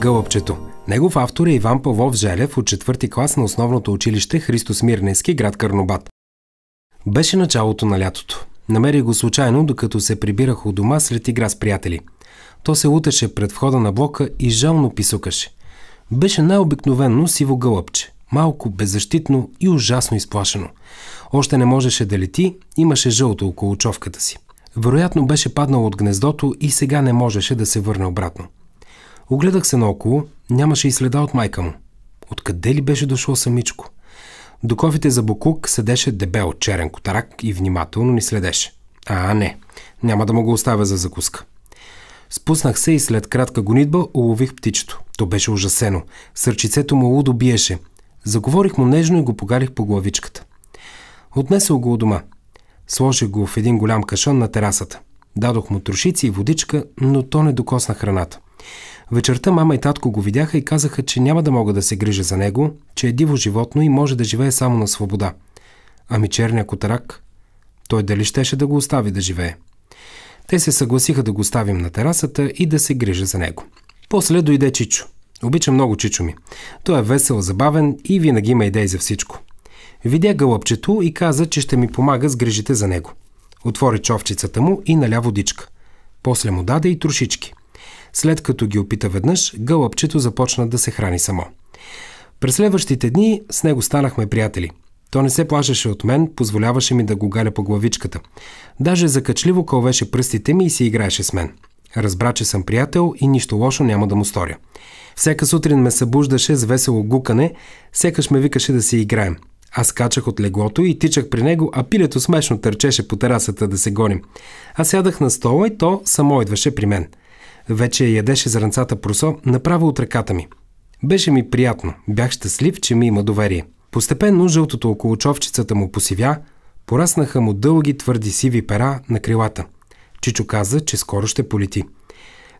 Гълъбчето. Негов автор е Иван Павлов Желев от четвърти клас на основното училище Христос Мирненски, град Карнобат. Беше началото на лятото. Намерих го случайно, докато се прибирах у дома след игра с приятели. То се луташе пред входа на блока и жално писукаше. Беше най-обикновенно сиво гълъбче. Малко, беззащитно и ужасно изплашено. Още не можеше да лети, имаше жълто около човката си. Вероятно беше паднал от гнездото и сега не можеше да се върне обратно. Огледах се наоколо, нямаше и следа от майка му. Откъде ли беше дошло самичко? До кофите за Букук седеше дебел черен котарак и внимателно ни следеше. А, не, няма да му го оставя за закуска. Спуснах се и след кратка гонитба улових птичето. То беше ужасено. Сърчицето му лудо биеше. Заговорих му нежно и го погалих по главичката. Отнесъл го от дома. Сложих го в един голям кашон на терасата. Дадох му трошици и водичка, но то не докосна храната. Вечерта мама и татко го видяха и казаха, че няма да мога да се грижа за него, че е диво животно и може да живее само на свобода. Ами черния котарак? Той дали щеше да го остави да живее? Те се съгласиха да го оставим на терасата и да се грижа за него. После дойде Чичо. Обича много Чичо ми. Той е весел, забавен и винаги има идеи за всичко. Видя гълъбчето и каза, че ще ми помага с грижите за него. Отвори човчицата му и наля водичка. После му даде и трошички. След като ги опита веднъж, гълъбчето започна да се храни само. През следващите дни с него станахме приятели. То не се плашеше от мен, позволяваше ми да го галя по главичката. Даже закачливо кълвеше пръстите ми и се играеше с мен. Разбра, че съм приятел и нищо лошо няма да му сторя. Всяка сутрин ме събуждаше с весело гукане, сякаш ме викаше да си играем. Аз качах от леглото и тичах при него, а пилето смешно търчеше по терасата да се гоним. Аз сядах на стола и то само идваше при мен – вече ядеше зранцата просо направо от ръката ми. Беше ми приятно. Бях щастлив, че ми има доверие. Постепенно жълтото около човчицата му посивя, пораснаха му дълги, твърди сиви пера на крилата. Чичо каза, че скоро ще полети.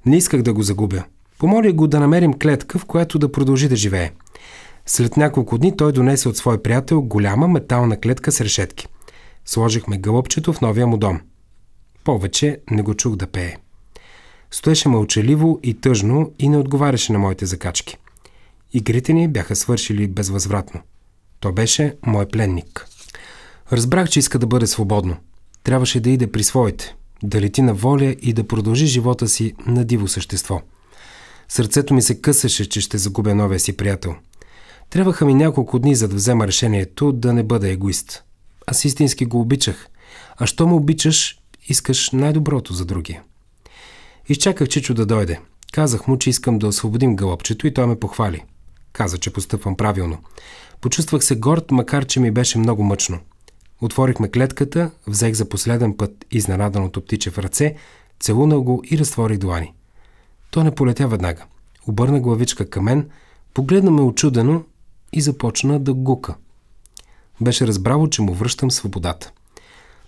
Не исках да го загубя. Помолих го да намерим клетка, в която да продължи да живее. След няколко дни той донесе от свой приятел голяма метална клетка с решетки. Сложихме гълъбчето в новия му дом. Повече не го чух да пее. Стоеше мълчаливо и тъжно и не отговаряше на моите закачки. Игрите ни бяха свършили безвъзвратно. То беше мой пленник. Разбрах, че иска да бъде свободно. Трябваше да иде при своите, да лети на воля и да продължи живота си на диво същество. Сърцето ми се късаше, че ще загубя новия си приятел. Трябваха ми няколко дни, за да взема решението да не бъда егоист. Аз истински го обичах. А що му обичаш, искаш най-доброто за другия. Изчаках Чичо да дойде. Казах му, че искам да освободим гълъбчето и той ме похвали. Каза, че постъпвам правилно. Почувствах се горд, макар че ми беше много мъчно. Отворихме клетката, взех за последен път изненаданото птиче в ръце, целуна го и разтворих длани. То не полетя веднага. Обърна главичка към мен, погледна ме очудено и започна да гука. Беше разбрало, че му връщам свободата.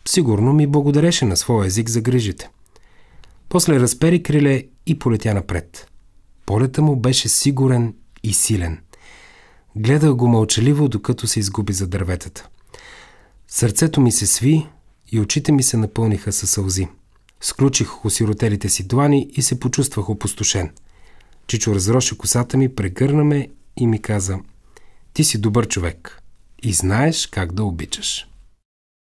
Сигурно ми благодареше на своя език за грижите – после разпери криле и полетя напред. Полета му беше сигурен и силен. Гледах го мълчаливо, докато се изгуби за дърветата. Сърцето ми се сви и очите ми се напълниха със сълзи. Сключих осиротелите си длани и се почувствах опустошен. Чичо разроши косата ми, прегърна ме и ми каза «Ти си добър човек и знаеш как да обичаш».